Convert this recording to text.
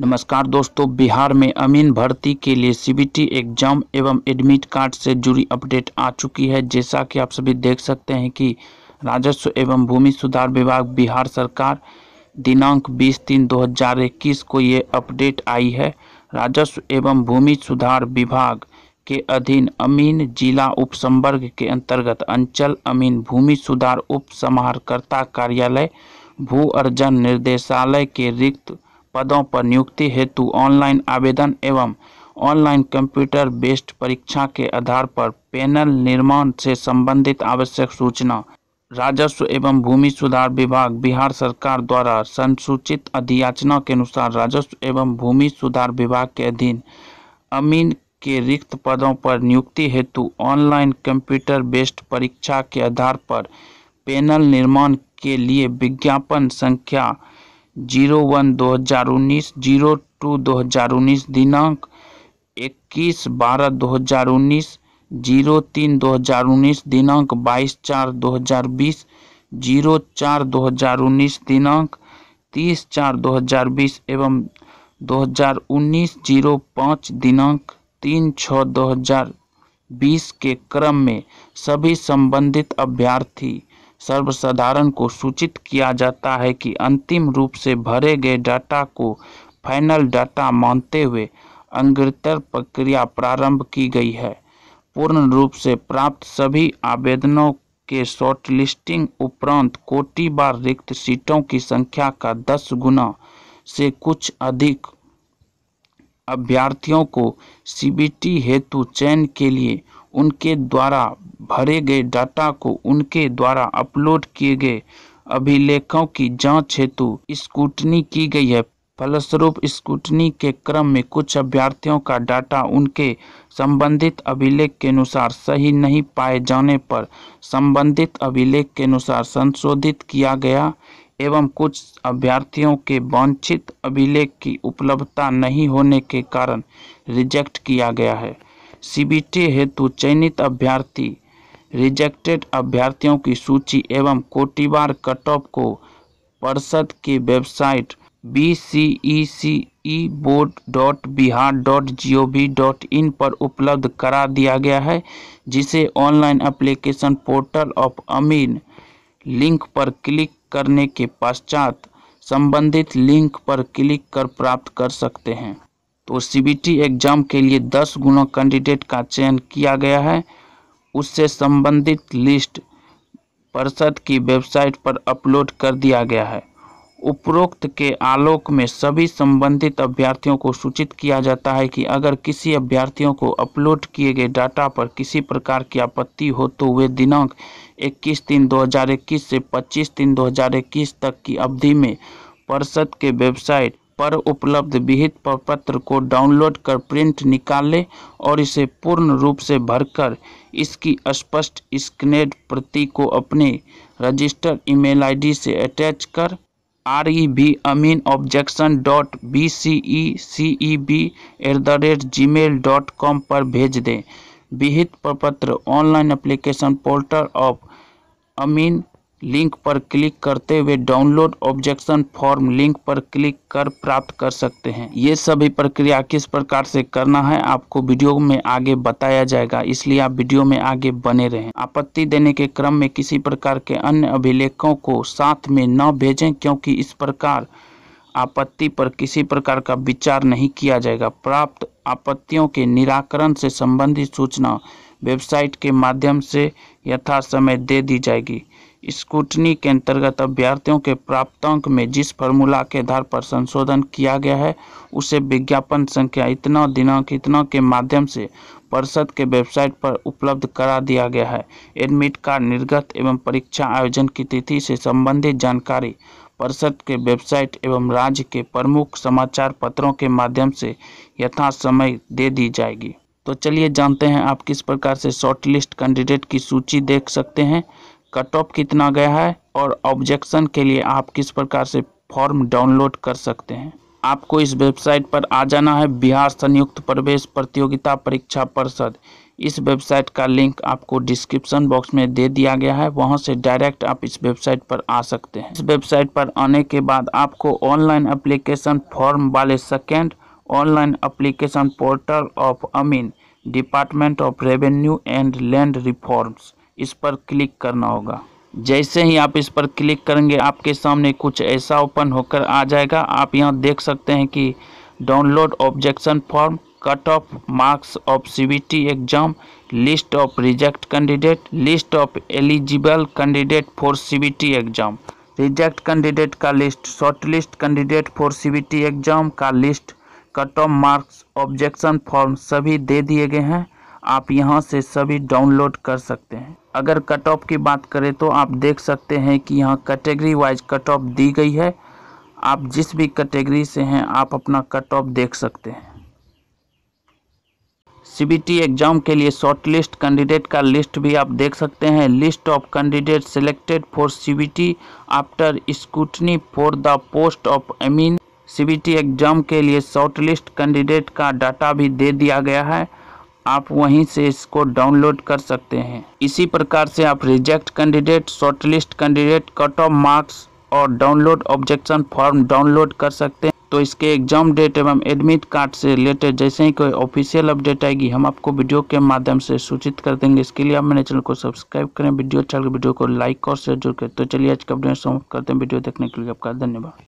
नमस्कार दोस्तों बिहार में अमीन भर्ती के लिए सीबीटी एग्जाम एवं एडमिट कार्ड से जुड़ी अपडेट आ चुकी है जैसा कि आप सभी देख सकते हैं कि राजस्व एवं भूमि सुधार विभाग बिहार सरकार दिनांक 20 तीन 2021 को ये अपडेट आई है राजस्व एवं भूमि सुधार विभाग के अधीन अमीन जिला उपसंवर्ग के अंतर्गत अंचल अमीन भूमि सुधार उप कार्यालय भू अर्जन निर्देशालय के रिक्त पदों पर नियुक्ति हेतु ऑनलाइन आवेदन एवं ऑनलाइन कंप्यूटर बेस्ड परीक्षा के आधार पर पैनल निर्माण से संबंधित आवश्यक सूचना राजस्व एवं भूमि सुधार विभाग बिहार सरकार द्वारा संसूचित अधियाचना के अनुसार राजस्व एवं भूमि सुधार विभाग के अधीन अमीन के रिक्त पदों पर नियुक्ति हेतु ऑनलाइन कंप्यूटर बेस्ड परीक्षा के आधार पर पैनल निर्माण के लिए विज्ञापन संख्या जीरो वन दो हज़ार उन्नीस जीरो टू दो हज़ार उन्नीस दिनांक इक्कीस बारह दो हज़ार उन्नीस जीरो तीन दो हज़ार उन्नीस दिनांक बाईस चार दो हज़ार बीस जीरो चार दो हज़ार उन्नीस दिनांक तीस चार दो हज़ार बीस एवं दो हज़ार उन्नीस जीरो पाँच दिनांक तीन छः दो हज़ार बीस के क्रम में सभी संबंधित अभ्यर्थी सर्वसाधारण को सूचित किया जाता है कि अंतिम रूप से भरे गए डाटा को फाइनल डाटा मानते हुए अग्रतर प्रक्रिया प्रारंभ की गई है पूर्ण रूप से प्राप्त सभी आवेदनों के शॉर्टलिस्टिंग उपरांत कोटि बार रिक्त सीटों की संख्या का दस गुना से कुछ अधिक अभ्यर्थियों को सीबीटी हेतु चयन के लिए उनके द्वारा भरे गए डाटा को उनके द्वारा अपलोड किए गए अभिलेखों की जांच हेतु स्कूटनी की गई है फलस्वरूप स्कूटनी के क्रम में कुछ अभ्यर्थियों का डाटा उनके संबंधित अभिलेख के अनुसार सही नहीं पाए जाने पर संबंधित अभिलेख के अनुसार संशोधित किया गया एवं कुछ अभ्यर्थियों के वांछित अभिलेख की उपलब्धता नहीं होने के कारण रिजेक्ट किया गया है सीबीटी हेतु चयनित अभ्यर्थी रिजेक्टेड अभ्यर्थियों की सूची एवं कोटिवार कट ऑफ को पर्षद की website B C E C E board dot Bihar dot G O V dot in पर उपलब्ध करा दिया गया है जिसे online application portal of amin link पर क्लिक करने के पश्चात संबंधित लिंक पर क्लिक कर प्राप्त कर सकते हैं तो टी एग्जाम के लिए 10 गुना कैंडिडेट का चयन किया गया है उससे संबंधित लिस्ट परिषद की वेबसाइट पर अपलोड कर दिया गया है उपरोक्त के आलोक में सभी संबंधित अभ्यर्थियों को सूचित किया जाता है कि अगर किसी अभ्यर्थियों को अपलोड किए गए डाटा पर किसी प्रकार की आपत्ति हो तो वे दिनांक 21 तीन 2021 से 25 तीन 2021 तक की अवधि में परिषद के वेबसाइट पर उपलब्ध विहित प्रपत्र को डाउनलोड कर प्रिंट निकालें और इसे पूर्ण रूप से भरकर इसकी स्पष्ट स्कनेड प्रति को अपने रजिस्टर ईमेल आईडी से अटैच कर R E B amin objection dot B C E C E B at the rate Gmail dot com पर भेज दें विहित प्रपत्र online application portal of amin link पर क्लिक करते हुए डाउनलोड ऑब्जेक्शन फॉर्म लिंक पर क्लिक कर प्राप्त कर सकते हैं ये सभी प्रक्रिया किस प्रकार से करना है आपको वीडियो में आगे बताया जाएगा इसलिए आप वीडियो में आगे बने रहें आपत्ति देने के क्रम में किसी प्रकार के अन्य अभिलेखों को साथ में न भेजें क्योंकि इस प्रकार आपत्ति पर किसी प्रकार का विचार नहीं किया जाएगा प्राप्त आपत्तियों के निराकरण से संबंधित सूचना वेबसाइट के माध्यम से यथासमय दे दी जाएगी स्कूटनी के अंतर्गत अभ्यर्थियों के प्राप्तांक में जिस फॉर्मूला के आधार पर संशोधन किया गया है उसे विज्ञापन संख्या इतना दिनांक इतना के माध्यम से परिषद के वेबसाइट पर उपलब्ध करा दिया गया है एडमिट कार्ड निर्गत एवं परीक्षा आयोजन की तिथि से संबंधित जानकारी परिषद के वेबसाइट एवं राज्य के प्रमुख समाचार पत्रों के माध्यम से यथासमय दे दी जाएगी तो चलिए जानते हैं आप किस प्रकार से शॉर्टलिस्ट कैंडिडेट की सूची देख सकते हैं कट ऑफ कितना गया है और ऑब्जेक्शन के लिए आप किस प्रकार से फॉर्म डाउनलोड कर सकते हैं आपको इस वेबसाइट पर आ जाना है बिहार संयुक्त प्रवेश प्रतियोगिता परीक्षा परिषद इस वेबसाइट का लिंक आपको डिस्क्रिप्शन बॉक्स में दे दिया गया है वहां से डायरेक्ट आप इस वेबसाइट पर आ सकते हैं इस वेबसाइट पर आने के बाद आपको ऑनलाइन अप्लीकेशन फॉर्म वाले second online application portal of amin department of revenue and land reforms इस पर क्लिक करना होगा जैसे ही आप इस पर क्लिक करेंगे आपके सामने कुछ ऐसा ओपन होकर आ जाएगा आप यहाँ देख सकते हैं कि download objection form cut off marks of C exam list of reject candidate list of eligible candidate for C exam reject candidate का list short list candidate for C exam का list cut off marks objection form सभी दे दिए गए हैं आप यहां से सभी डाउनलोड कर सकते हैं अगर कट ऑफ की बात करें तो आप देख सकते हैं कि यहाँ कैटेगरी वाइज कट ऑफ दी गई है आप जिस भी कैटेगरी से हैं आप अपना कट ऑफ देख सकते हैं सी एग्ज़ाम के लिए शॉर्टलिस्ट कैंडिडेट का लिस्ट भी आप देख सकते हैं list of candidate selected for C after scrutiny for the post of amin C exam के लिए शॉर्ट लिस्ट कैंडिडेट का डाटा भी दे दिया गया है आप वहीं से इसको डाउनलोड कर सकते हैं इसी प्रकार से आप reject candidate shortlist candidate cut off marks और डाउनलोड ऑब्जेक्शन फॉर्म डाउनलोड कर सकते हैं तो इसके एग्जाम डेट एवं एडमिट कार्ड से रिलेटेड जैसे ही कोई ऑफिशियल अपडेट आएगी हम आपको वीडियो के माध्यम से सूचित कर देंगे इसके लिए आप मेरे चैनल को सब्सक्राइब करें वीडियो अच्छा वीडियो को लाइक और शेयर जरूर करें तो चलिए आज का अपडेट समाप्त करते हैं वीडियो देखने के लिए आपका धन्यवाद